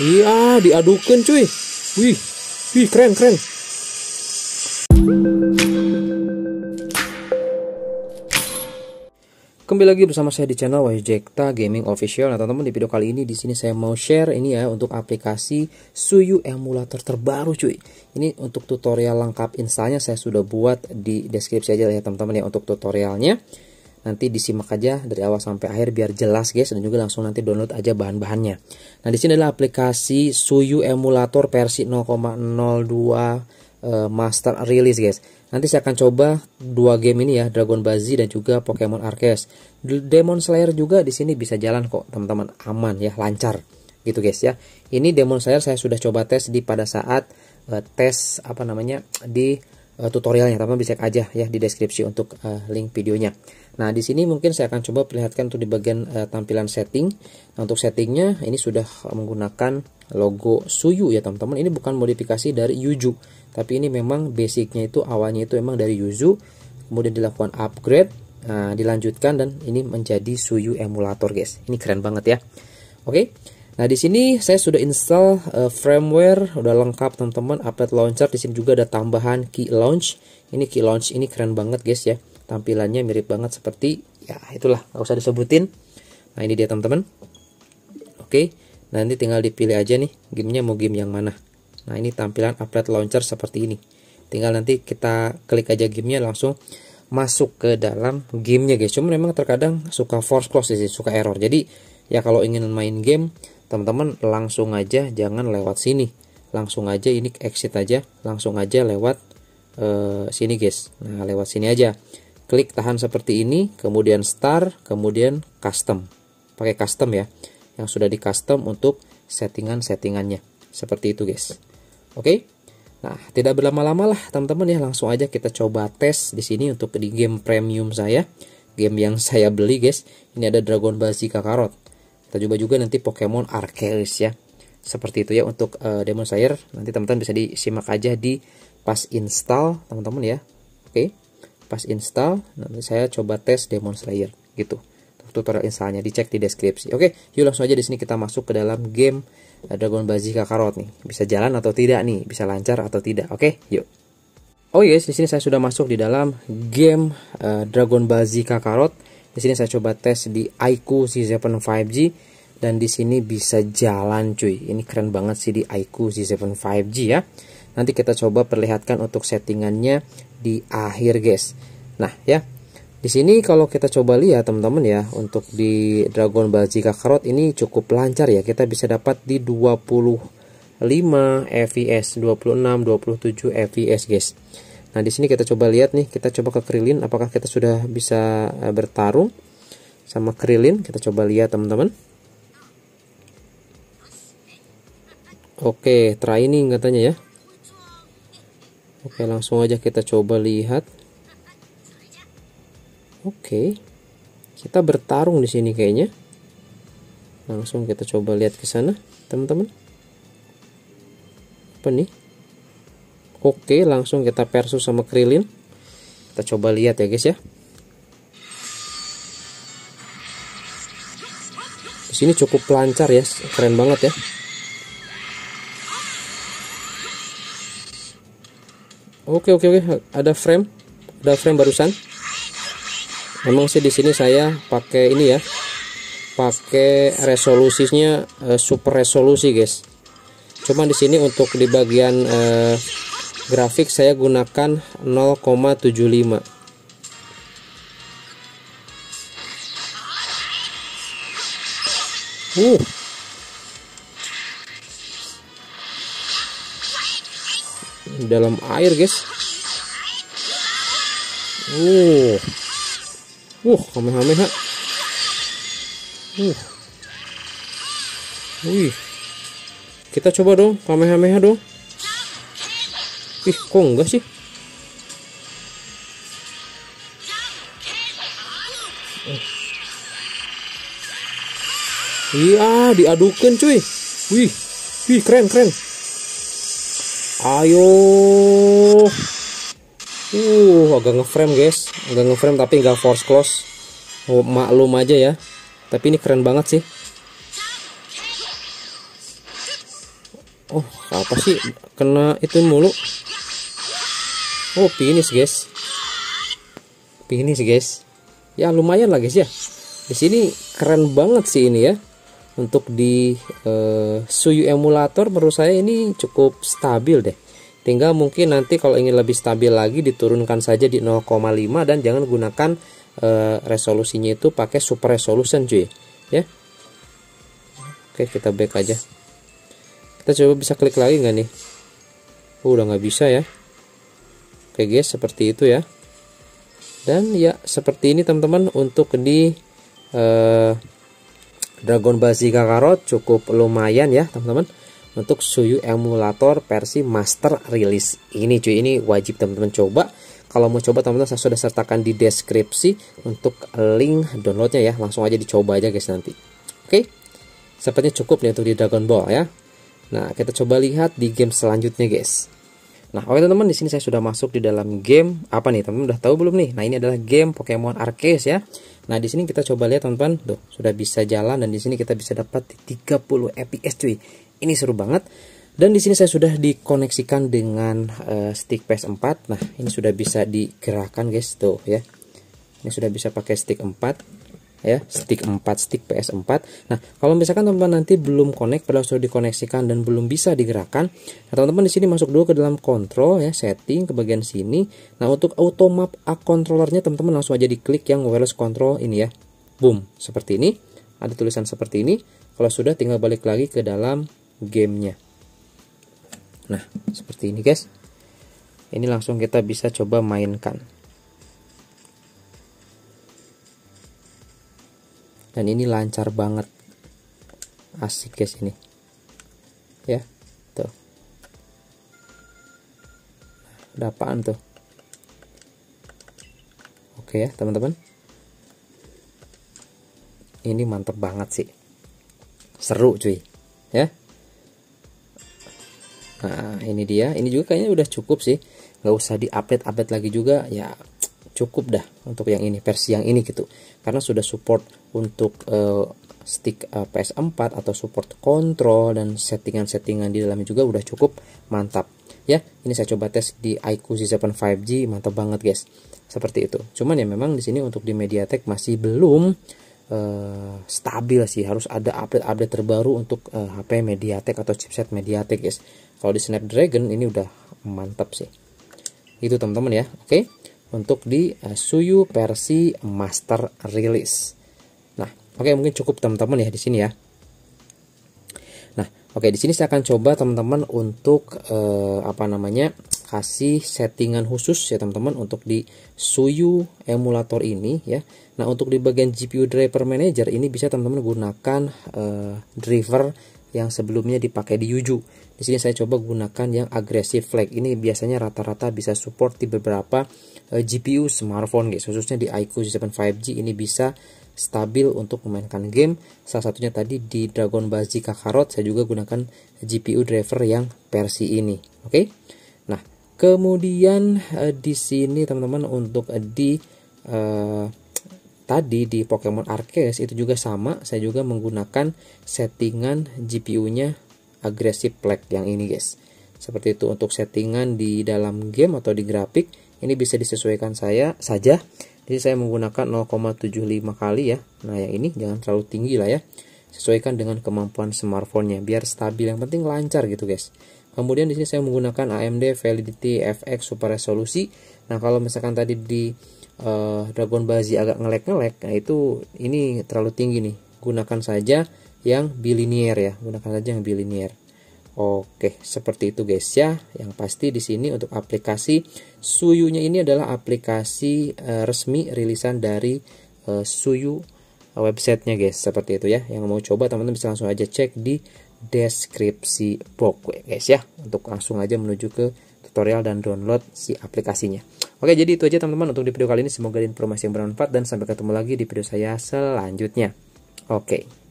iya diadukin cuy wih wih keren keren Kembali lagi bersama saya di channel Wajekta Gaming Official. Nah, teman-teman di video kali ini di sini saya mau share ini ya untuk aplikasi Suyu emulator terbaru cuy. Ini untuk tutorial lengkap instalnya saya sudah buat di deskripsi aja ya teman-teman ya untuk tutorialnya nanti disimak aja dari awal sampai akhir biar jelas guys dan juga langsung nanti download aja bahan-bahannya. Nah, di sini adalah aplikasi Suyu emulator versi 0,02 eh, master release guys. Nanti saya akan coba dua game ini ya, Dragon Bazi dan juga Pokemon Arceus. Demon Slayer juga di sini bisa jalan kok, teman-teman, aman ya, lancar gitu guys ya. Ini Demon Slayer saya sudah coba tes di pada saat uh, tes apa namanya di uh, tutorialnya teman-teman bisa aja ya di deskripsi untuk uh, link videonya nah di sini mungkin saya akan coba perlihatkan untuk di bagian uh, tampilan setting nah, untuk settingnya ini sudah menggunakan logo Suyu ya teman-teman ini bukan modifikasi dari Yuzu tapi ini memang basicnya itu awalnya itu memang dari Yuzu kemudian dilakukan upgrade nah, dilanjutkan dan ini menjadi Suyu emulator guys ini keren banget ya oke okay? Nah, di sini saya sudah install uh, firmware, udah lengkap teman-teman, update launcher, di sini juga ada tambahan key launch. Ini key launch ini keren banget guys ya. Tampilannya mirip banget seperti ya itulah, nggak usah disebutin. Nah, ini dia teman-teman. Oke, nanti tinggal dipilih aja nih gamenya mau game yang mana. Nah, ini tampilan update launcher seperti ini. Tinggal nanti kita klik aja gamenya langsung masuk ke dalam gamenya guys. Cuma memang terkadang suka force close sih, suka error. Jadi ya kalau ingin main game teman-teman langsung aja jangan lewat sini langsung aja ini exit aja langsung aja lewat uh, sini guys nah lewat sini aja klik tahan seperti ini kemudian start kemudian custom pakai custom ya yang sudah di custom untuk settingan-settingannya seperti itu guys oke okay? Nah, tidak berlama-lama lah teman-teman ya, langsung aja kita coba tes di sini untuk di game premium saya. Game yang saya beli guys, ini ada Dragon Ball Z Kakarot kita coba juga nanti Pokemon Arceus ya seperti itu ya untuk uh, eh, Slayer Slayer nanti teman-teman bisa disimak aja di pas install teman-teman ya oke okay. pas install nanti saya coba tes Demon Slayer gitu tutorial installnya dicek di deskripsi oke okay, yuk langsung aja di sini kita masuk ke dalam game eh, Dragon Bazi Kakarot nih bisa jalan atau tidak nih bisa lancar atau tidak oke okay, yuk oh yes di sini saya sudah masuk di dalam game uh, Dragon Bazi Kakarot di sini saya coba tes di IQ Z7 5G dan di sini bisa jalan cuy. Ini keren banget sih di IQ Z7 5G ya. Nanti kita coba perlihatkan untuk settingannya di akhir guys. Nah ya, di sini kalau kita coba lihat teman-teman ya untuk di Dragon Ball Z Kakarot ini cukup lancar ya. Kita bisa dapat di 25 FPS 26, 27 FPS guys. Nah, di sini kita coba lihat nih, kita coba ke krilin apakah kita sudah bisa eh, bertarung sama krilin. Kita coba lihat, teman-teman. Oke, ini katanya ya. Oke, langsung aja kita coba lihat. Oke. Kita bertarung di sini kayaknya. Langsung kita coba lihat ke sana, teman-teman. Apa nih? Oke, langsung kita persus sama krilin. Kita coba lihat ya guys ya. Di sini cukup lancar ya, keren banget ya. Oke oke oke, ada frame, ada frame barusan. Memang sih di sini saya pakai ini ya, pakai resolusinya eh, super resolusi guys. Cuman di sini untuk di bagian eh, grafik saya gunakan 0,75 uh dalam air guys uh uh kamehameha uh wih kita coba dong kamehameha dong Ih, kok enggak sih? Oh. Iya, diadukin cuy. Wih, wih keren keren. Ayo. Uh, agak ngeframe guys, agak ngeframe tapi nggak force close. Oh, maklum aja ya. Tapi ini keren banget sih. Oh, apa sih kena itu mulu? oh finish guys finish guys ya lumayan lah guys ya di sini keren banget sih ini ya untuk di uh, Suyu emulator menurut saya ini cukup stabil deh tinggal mungkin nanti kalau ingin lebih stabil lagi diturunkan saja di 0,5 dan jangan gunakan uh, resolusinya itu pakai super resolution cuy ya oke kita back aja kita coba bisa klik lagi nggak nih oh, udah nggak bisa ya oke guys seperti itu ya dan ya seperti ini teman-teman untuk di eh, Dragon Ball Z Kakarot cukup lumayan ya teman-teman untuk Suyu emulator versi master release ini cuy ini wajib teman-teman coba kalau mau coba teman-teman saya sudah sertakan di deskripsi untuk link downloadnya ya langsung aja dicoba aja guys nanti oke okay? sepertinya cukup nih untuk di Dragon Ball ya nah kita coba lihat di game selanjutnya guys Nah, oke teman-teman, di sini saya sudah masuk di dalam game apa nih? Teman-teman udah tahu belum nih? Nah, ini adalah game Pokemon Arceus ya. Nah, di sini kita coba lihat teman-teman. Tuh, sudah bisa jalan dan di sini kita bisa dapat 30 FPS cuy. Ini seru banget. Dan di sini saya sudah dikoneksikan dengan uh, stick PS4. Nah, ini sudah bisa digerakkan guys, tuh ya. Ini sudah bisa pakai stick 4 ya stick 4 stick PS4 nah kalau misalkan teman-teman nanti belum connect padahal sudah dikoneksikan dan belum bisa digerakkan nah teman-teman di sini masuk dulu ke dalam kontrol ya setting ke bagian sini nah untuk auto map a controllernya teman-teman langsung aja diklik yang wireless control ini ya boom seperti ini ada tulisan seperti ini kalau sudah tinggal balik lagi ke dalam gamenya nah seperti ini guys ini langsung kita bisa coba mainkan dan ini lancar banget asik guys ini ya tuh dapatan tuh oke ya teman-teman ini mantep banget sih seru cuy ya nah ini dia ini juga kayaknya udah cukup sih nggak usah di update update lagi juga ya cukup dah untuk yang ini versi yang ini gitu karena sudah support untuk uh, stick uh, eh, PS4 atau support kontrol dan settingan-settingan di dalamnya juga udah cukup mantap ya ini saya coba tes di IQ Z7 5G mantap banget guys seperti itu cuman ya memang di sini untuk di MediaTek masih belum uh, stabil sih harus ada update-update terbaru untuk uh, HP MediaTek atau chipset MediaTek guys kalau di Snapdragon ini udah mantap sih itu teman-teman ya oke okay? untuk di uh, Suyu versi master release. Nah, oke okay, mungkin cukup teman-teman ya di sini ya. Nah, oke okay, di sini saya akan coba teman-teman untuk uh, apa namanya? kasih settingan khusus ya teman-teman untuk di Suyu emulator ini ya. Nah, untuk di bagian GPU driver manager ini bisa teman-teman gunakan uh, driver yang sebelumnya dipakai di Yuju. Di sini saya coba gunakan yang agresif flag. Ini biasanya rata-rata bisa support di beberapa uh, eh, GPU smartphone guys khususnya di iQOO G7 5G ini bisa stabil untuk memainkan game salah satunya tadi di Dragon Ball Z Kakarot saya juga gunakan GPU driver yang versi ini oke okay? nah kemudian uh, di sini teman-teman untuk uh, di uh, tadi di Pokemon Arceus itu juga sama saya juga menggunakan settingan GPU-nya agresif black yang ini guys seperti itu untuk settingan di dalam game atau di grafik ini bisa disesuaikan saya saja jadi saya menggunakan 0,75 kali ya nah yang ini jangan terlalu tinggi lah ya sesuaikan dengan kemampuan smartphone-nya biar stabil yang penting lancar gitu guys kemudian di sini saya menggunakan AMD Validity FX Super Resolusi nah kalau misalkan tadi di uh, Dragon Bazi agak ngelek-ngelek nah itu ini terlalu tinggi nih gunakan saja yang bilinear ya gunakan saja yang bilinear Oke, seperti itu guys ya. Yang pasti di sini untuk aplikasi Suyunya ini adalah aplikasi uh, resmi rilisan dari uh, Suyu eh, websitenya guys, seperti itu ya. Yang mau coba teman-teman bisa langsung aja cek di deskripsi box guys ya. Untuk langsung aja menuju ke tutorial dan download si aplikasinya. Oke, jadi itu aja teman-teman untuk di video kali ini. Semoga informasi yang bermanfaat dan sampai ketemu lagi di video saya selanjutnya. Oke.